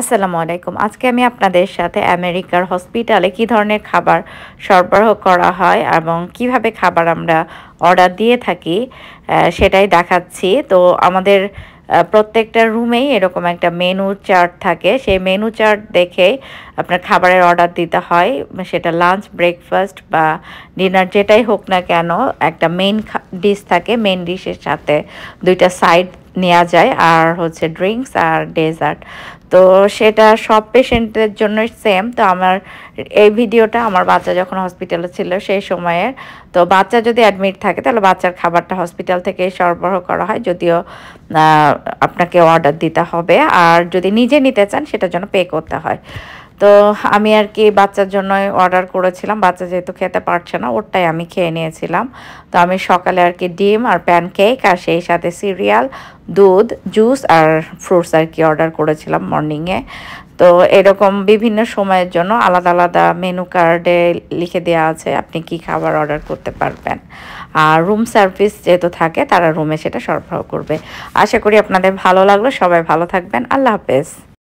আসসালামু আলাইকুম আজকে আমি আপনাদের সাথে আমেরিকার হসপিটালে কি ধরনের খাবার সরবরাহ করা হয় এবং কিভাবে খাবার আমরা অর্ডার দিয়ে থাকি সেটাই দেখাচ্ছি তো আমাদের প্রত্যেকটা রুমেই এরকম একটা মেনু চার্ট থাকে সেই মেনু চার্ট দেখে আপনার খাবারের অর্ডার দিতে হয় সেটা লাঞ্চ ব্রেকফাস্ট বা ডিনার যেটাই হোক না কেন একটা মেন ডিশ থাকে মেন ডিশের সাথে দুইটা সাইড নেওয়া যায় আর হচ্ছে ড্রিঙ্কস আর ডেজার্ট তো সেটা সব পেশেন্টদের জন্যই সেম তো আমার এই ভিডিওটা আমার বাচ্চা যখন হসপিটালে ছিল সেই সময়ে তো বাচ্চা যদি অ্যাডমিট থাকে তাহলে বাচ্চার খাবারটা হসপিটাল থেকে সরবরাহ করা হয় যদিও আপনাকে অর্ডার দিতে হবে আর যদি নিজে নিতে চান সেটার জন্য পে করতে হয় তো আমি আর কি বাচ্চার জন্য অর্ডার করেছিলাম বাচ্চা যেহেতু খেতে পারছে না ওরটাই আমি খেয়ে নিয়েছিলাম তো আমি সকালে আর কি ডিম আর প্যানকেক আর সেই সাথে সিরিয়াল দুধ জুস আর ফ্রুটস আর কি অর্ডার করেছিলাম মর্নিংয়ে তো এরকম বিভিন্ন সময়ের জন্য আলাদা আলাদা মেনু কার্ডে লিখে দেওয়া আছে আপনি কি খাবার অর্ডার করতে পারবেন আর রুম সার্ভিস যেহেতু থাকে তারা রুমে সেটা সরবরাহ করবে আশা করি আপনাদের ভালো লাগলো সবাই ভালো থাকবেন আল্লাহ হাফেজ